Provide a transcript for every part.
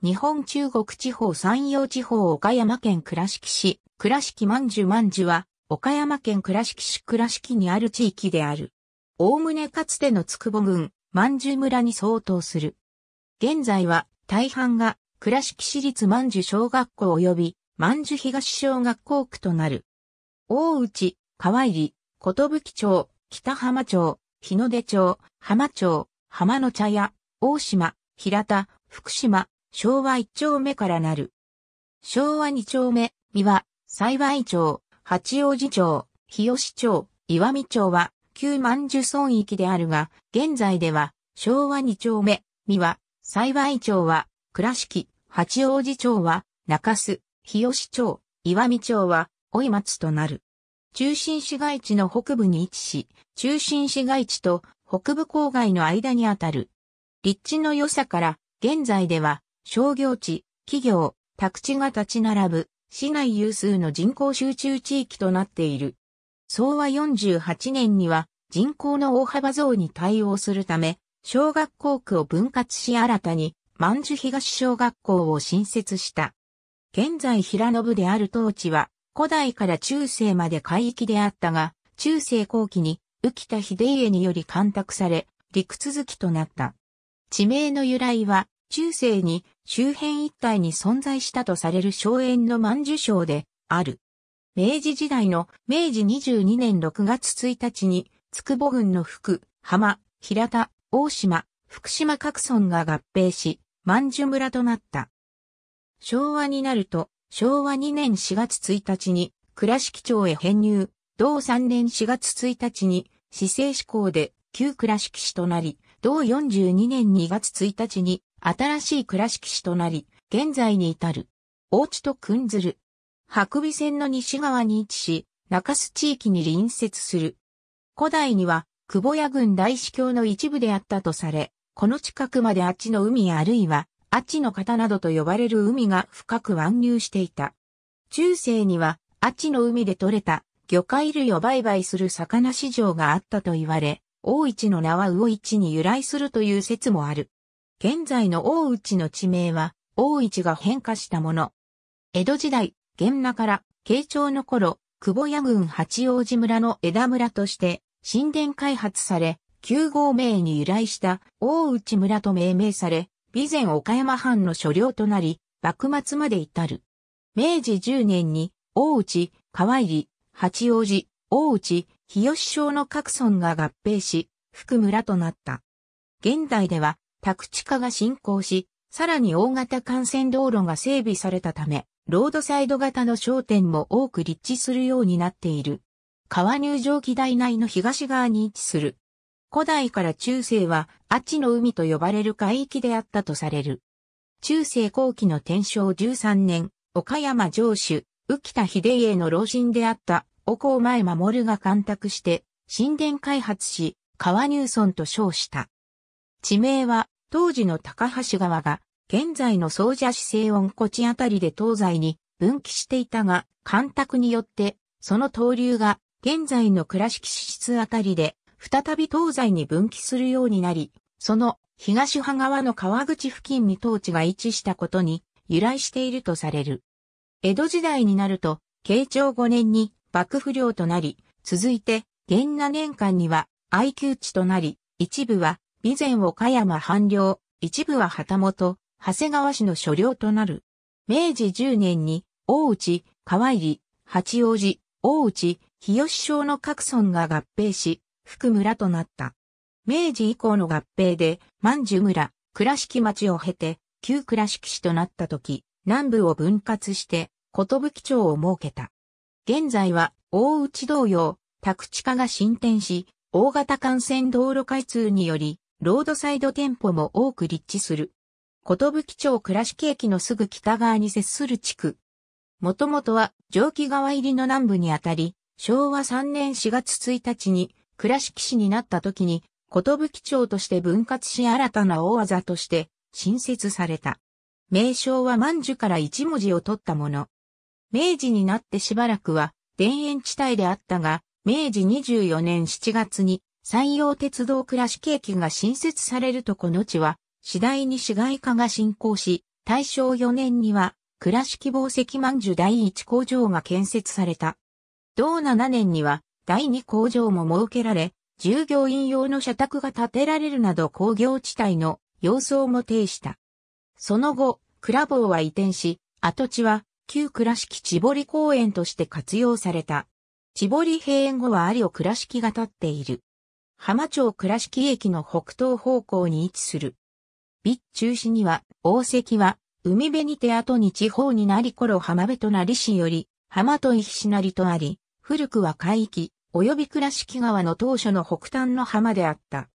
日本中国地方山陽地方岡山県倉敷市、倉敷万寿万寿は、岡山県倉敷市倉敷にある地域である。おおむねかつての筑ぼ郡、万寿村に相当する。現在は、大半が、倉敷市立万寿小学校及び、万寿東小学校区となる。大内、川入、寿町、北浜町、日の出町、浜町、浜の茶屋、大島、平田、福島、昭和一丁目からなる。昭和二丁目、三輪、幸町、八王子町、日吉町、岩見町は、旧万樹村域であるが、現在では、昭和二丁目、三輪、幸町は、倉敷、八王子町は、中洲、日吉町、岩見町は、追い松となる。中心市街地の北部に位置し、中心市街地と北部郊外の間にあたる。立地の良さから、現在では、商業地、企業、宅地が立ち並ぶ、市内有数の人口集中地域となっている。昭和48年には人口の大幅増に対応するため、小学校区を分割し新たに万寿東小学校を新設した。現在平野部である当地は古代から中世まで海域であったが、中世後期に浮田秀家により干拓され、陸続きとなった。地名の由来は中世に周辺一帯に存在したとされる荘園の万寿省である。明治時代の明治22年6月1日に、筑く郡の福、浜、平田、大島、福島各村が合併し、万寿村となった。昭和になると、昭和2年4月1日に、倉敷町へ編入、同3年4月1日に、市政志向で、旧倉敷市となり、同42年2月1日に新しい倉敷市となり、現在に至る。大地とくんずる。白尾線の西側に位置し、中洲地域に隣接する。古代には、久保屋郡大司教の一部であったとされ、この近くまであっちの海あるいは、あっちの方などと呼ばれる海が深く湾流していた。中世には、あっちの海で獲れた魚介類を売買する魚市場があったと言われ、大市の名は魚市に由来するという説もある。現在の大内の地名は、大市が変化したもの。江戸時代、源名から、慶長の頃、久保屋郡八王子村の枝村として、神殿開発され、9号名に由来した大内村と命名され、備前岡山藩の所領となり、幕末まで至る。明治10年に、大内、川入、八王子、大内、日吉省の各村が合併し、福村となった。現代では宅地化が進行し、さらに大型幹線道路が整備されたため、ロードサイド型の商店も多く立地するようになっている。川入場機台内の東側に位置する。古代から中世は、っちの海と呼ばれる海域であったとされる。中世後期の天正13年、岡山城主、浮田秀家の老人であったおこ前守が干拓して、神殿開発し、川入村と称した。地名は、当時の高橋川が、現在の総社市西温湖地あたりで東西に分岐していたが、干拓によって、その東流が、現在の倉敷市室あたりで、再び東西に分岐するようになり、その東派側の川口付近に当地が位置したことに由来しているとされる。江戸時代になると、慶長5年に幕府領となり、続いて、元那年間には、愛宮地となり、一部は、備前岡山藩領、一部は旗本、長谷川氏の所領となる。明治10年に、大内、川入、八王子、大内、日吉省の各村が合併し、福村となった。明治以降の合併で、万寿村、倉敷町を経て、旧倉敷市となった時、南部を分割して、寿町を設けた。現在は大内同様、宅地化が進展し、大型幹線道路開通により、ロードサイド店舗も多く立地する。ことぶき町倉敷駅のすぐ北側に接する地区。もともとは上気川入りの南部にあたり、昭和3年4月1日に倉敷市になった時に、ことぶき町として分割し新たな大技として新設された。名称は万寿から一文字を取ったもの。明治になってしばらくは田園地帯であったが、明治24年7月に山陽鉄道倉敷駅が新設されるとこの地は次第に市街化が進行し、大正4年には倉敷宝石饅頭第一工場が建設された。同7年には第二工場も設けられ、従業員用の社宅が建てられるなど工業地帯の様相も呈した。その後、倉房は移転し、跡地は旧倉敷千堀公園として活用された。千堀閉園後は有尾倉敷が建っている。浜町倉敷駅の北東方向に位置する。備中市には、大関は、海辺にて後に地方になり頃浜辺となり市より、浜と石なりとあり、古くは海域、及び倉敷川の当初の北端の浜であった。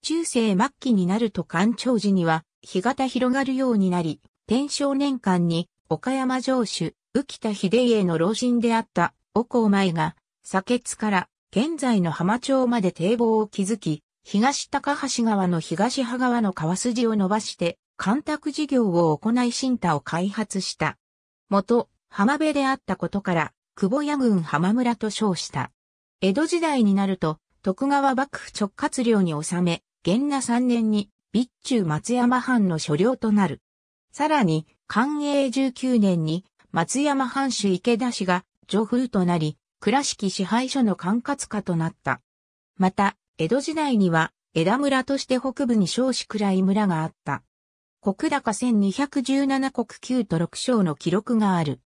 中世末期になると干潮時には、日型広がるようになり、天正年間に岡山城主、浮田秀家の老人であった、おこうまいが、左傑から、現在の浜町まで堤防を築き、東高橋川の東派川の川筋を伸ばして、干拓事業を行い新田を開発した。元、浜辺であったことから、久保屋郡浜村と称した。江戸時代になると、徳川幕府直轄領に収め、元那3年に、備中松山藩の所領となる。さらに、寛永19年に松山藩主池田氏が女風となり、倉敷支配所の管轄下となった。また、江戸時代には枝村として北部に少子くらい村があった。国高1217国9と6章の記録がある。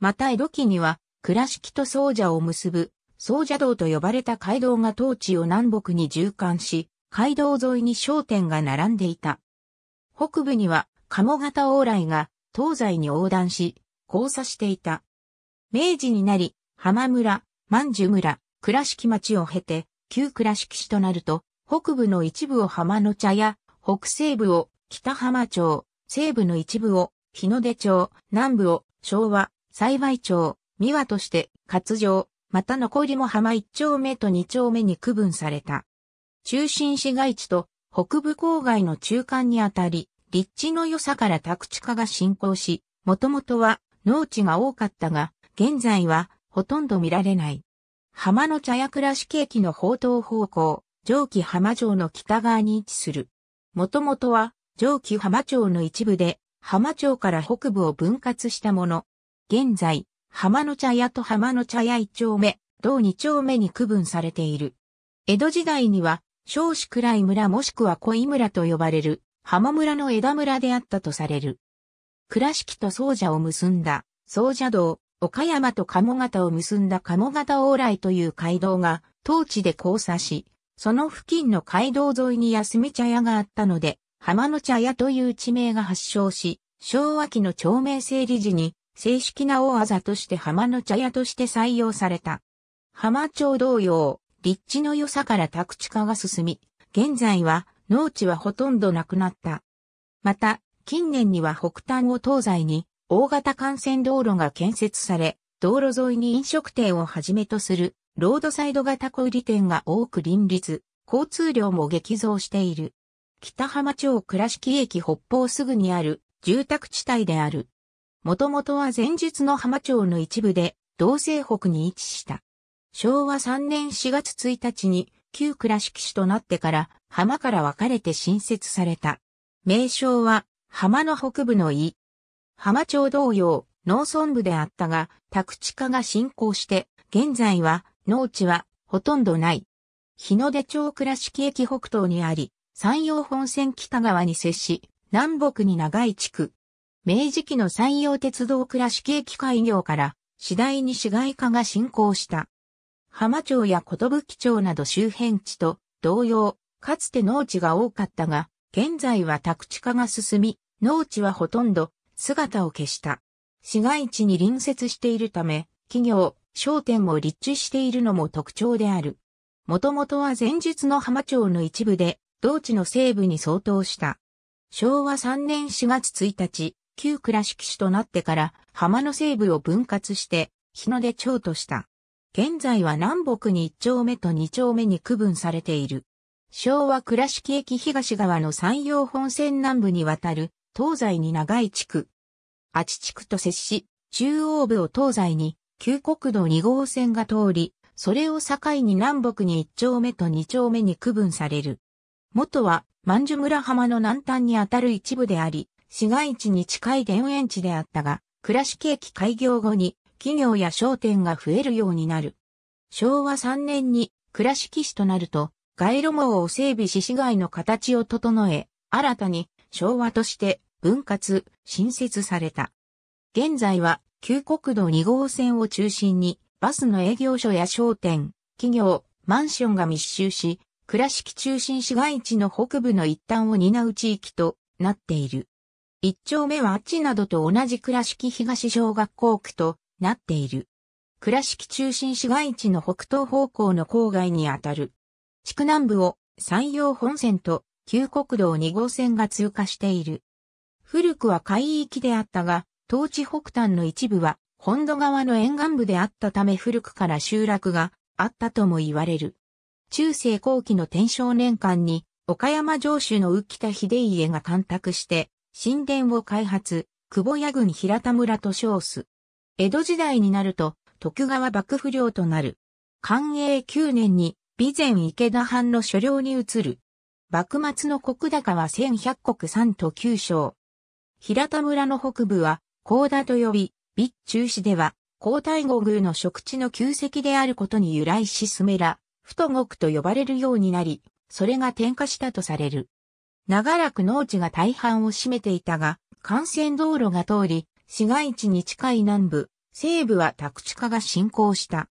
また江戸期には、倉敷と僧者を結ぶ、僧者道と呼ばれた街道が当地を南北に縦貫し、街道沿いに商店が並んでいた。北部には、鴨型往来が東西に横断し、交差していた。明治になり、浜村、万寿村、倉敷町を経て、旧倉敷市となると、北部の一部を浜野茶屋、北西部を北浜町、西部の一部を日の出町、南部を昭和、幸町、三和として、割城。また残りも浜一丁目と二丁目に区分された。中心市街地と北部郊外の中間にあたり、立地の良さから宅地化が進行し、もともとは農地が多かったが、現在はほとんど見られない。浜の茶屋倉敷駅の北東方向、上記浜城の北側に位置する。もともとは上記浜町の一部で、浜町から北部を分割したもの。現在、浜の茶屋と浜の茶屋一丁目、同二丁目に区分されている。江戸時代には、少子くらい村もしくは井村と呼ばれる浜村の枝村であったとされる。倉敷と総社を結んだ、総社道、岡山と鴨方を結んだ鴨方往来という街道が、当地で交差し、その付近の街道沿いに休み茶屋があったので、浜の茶屋という地名が発祥し、昭和期の町名整理時に、正式な大技として浜の茶屋として採用された。浜町同様、立地の良さから宅地化が進み、現在は農地はほとんどなくなった。また、近年には北端を東西に大型幹線道路が建設され、道路沿いに飲食店をはじめとするロードサイド型小売店が多く林立、交通量も激増している。北浜町倉敷駅北方すぐにある住宅地帯である。もともとは前述の浜町の一部で、同西北に位置した。昭和3年4月1日に旧倉敷市となってから浜から分かれて新設された。名称は、浜の北部の井。浜町同様、農村部であったが、宅地化が進行して、現在は、農地は、ほとんどない。日の出町倉敷駅北東にあり、山陽本線北側に接し、南北に長い地区。明治期の山陽鉄道倉敷駅開業から、次第に市街化が進行した。浜町や寿町など周辺地と同様、かつて農地が多かったが、現在は宅地化が進み、農地はほとんど姿を消した。市街地に隣接しているため、企業、商店も立地しているのも特徴である。もともとは前述の浜町の一部で、同地の西部に相当した。昭和3年4月1日、旧倉敷市となってから浜の西部を分割して、日の出町とした。現在は南北に1丁目と2丁目に区分されている。昭和倉敷駅東側の山陽本線南部にわたる東西に長い地区。あち地区と接し、中央部を東西に旧国道2号線が通り、それを境に南北に1丁目と2丁目に区分される。元は万寿村浜の南端にあたる一部であり、市街地に近い田園地であったが、倉敷駅開業後に企業や商店が増えるようになる。昭和3年に倉敷市となると、街路網を整備し市街の形を整え、新たに昭和として分割、新設された。現在は、旧国道2号線を中心に、バスの営業所や商店、企業、マンションが密集し、倉敷中心市街地の北部の一端を担う地域となっている。一丁目はあっちなどと同じ倉敷東小学校区となっている。倉敷中心市街地の北東方向の郊外にあたる地区南部を山陽本線と旧国道2号線が通過している。古くは海域であったが、当地北端の一部は本土側の沿岸部であったため古くから集落があったとも言われる。中世後期の天正年間に岡山城主の浮田秀家が干拓して神殿を開発、久保屋郡平田村と称す。江戸時代になると徳川幕府領となる。寛永9年に備前池田藩の所領に移る。幕末の国高は1100国3都9省。平田村の北部は、高田と呼び、備中市では、高太五宮の食地の旧跡であることに由来しスメラ、太国と呼ばれるようになり、それが転化したとされる。長らく農地が大半を占めていたが、幹線道路が通り、市街地に近い南部、西部は宅地化が進行した。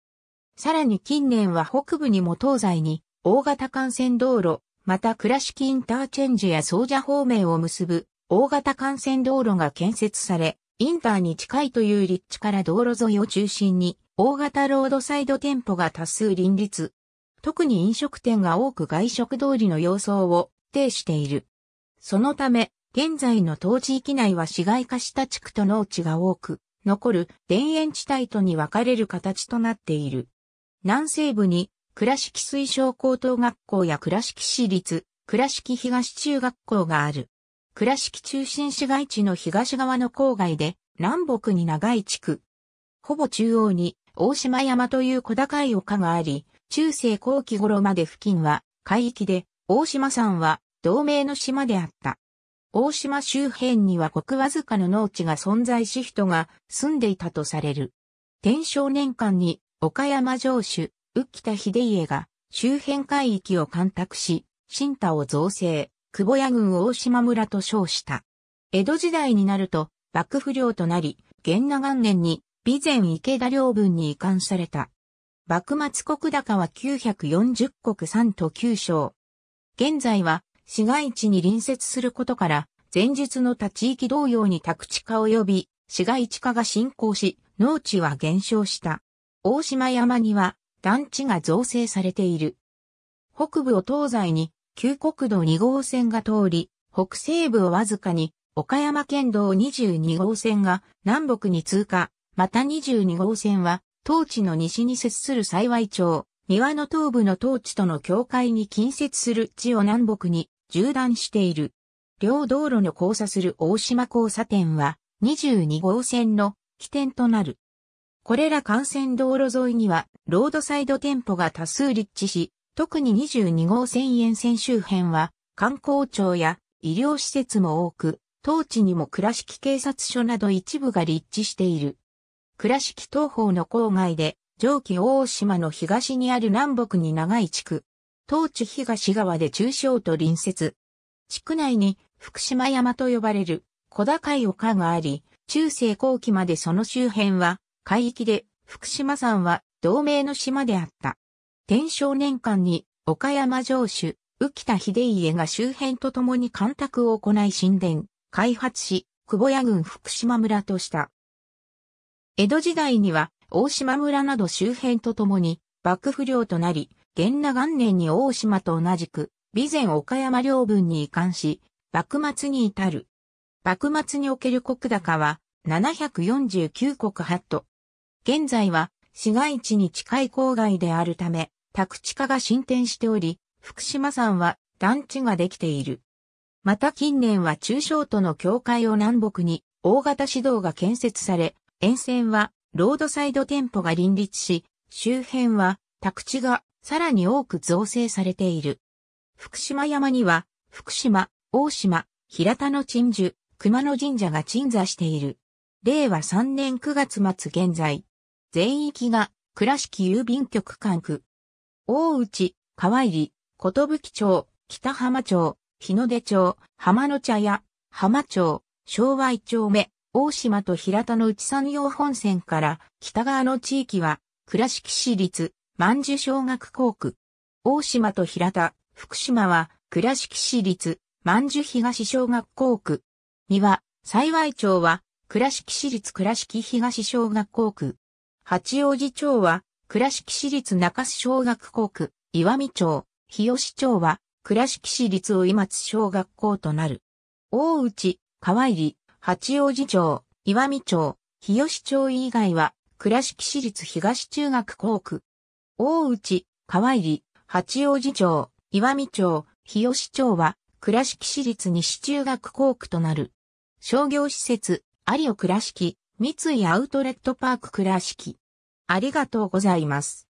さらに近年は北部にも東西に大型幹線道路、また倉敷インターチェンジや総社方面を結ぶ大型幹線道路が建設され、インターに近いという立地から道路沿いを中心に大型ロードサイド店舗が多数林立。特に飲食店が多く外食通りの様相を呈している。そのため、現在の当地域内は市街化した地区と農地が多く、残る田園地帯とに分かれる形となっている。南西部に、倉敷水晶高等学校や倉敷市立、倉敷東中学校がある。倉敷中心市街地の東側の郊外で、南北に長い地区。ほぼ中央に、大島山という小高い丘があり、中世後期頃まで付近は、海域で、大島山は、同盟の島であった。大島周辺にはごくわずかの農地が存在し人が住んでいたとされる。天正年間に岡山城主、浮田秀家が周辺海域を干拓し、新田を造成、久保屋郡大島村と称した。江戸時代になると、幕府領となり、元那元年に、備前池田領分に移管された。幕末国高は940国3都9省。現在は、市街地に隣接することから、前述の他地域同様に宅地化及び、市街地化が進行し、農地は減少した。大島山には団地が造成されている。北部を東西に旧国道2号線が通り、北西部をわずかに岡山県道22号線が南北に通過、また22号線は当地の西に接する幸町、庭の東部の当地との境界に近接する地を南北に縦断している。両道路の交差する大島交差点は22号線の起点となる。これら幹線道路沿いには、ロードサイド店舗が多数立地し、特に22号線沿線周辺は、観光庁や医療施設も多く、当地にも倉敷警察署など一部が立地している。倉敷東方の郊外で、上記大島の東にある南北に長い地区。当地東側で中小と隣接。地区内に福島山と呼ばれる小高い丘があり、中世後期までその周辺は海域で福島山は同盟の島であった。天正年間に岡山城主、浮田秀家が周辺と共に干拓を行い神殿、開発し、久保屋郡福島村とした。江戸時代には大島村など周辺と共に幕府領となり、源那元年に大島と同じく、備前岡山領分に移管し、幕末に至る。幕末における国高は、749国8都、現在は市街地に近い郊外であるため、宅地化が進展しており、福島山は団地ができている。また近年は中小との境界を南北に大型市道が建設され、沿線はロードサイド店舗が林立し、周辺は宅地がさらに多く造成されている。福島山には福島、大島、平田の鎮守、熊野神社が鎮座している。令和3年9月末現在、全域が倉敷郵便局管区。大内、川入、寿町、北浜町、日の出町、浜の茶屋、浜町、昭和一丁目、大島と平田の内山陽本線から北側の地域は、倉敷市立万寿小学校区。大島と平田、福島は倉敷市立万寿東小学校区。三輪、幸町は倉敷市立倉敷東小学校区。八王子町は、倉敷市立中洲小学校区、岩見町、日吉町は、倉敷市立今津小学校となる。大内、川入、八王子町、岩見町、日吉町以外は、倉敷市立東中学校区。大内、川入、八王子町、岩見町、日吉町は、倉敷市立西中学校区となる。商業施設、有尾倉敷、三井アウトレットパーク倉敷。ありがとうございます。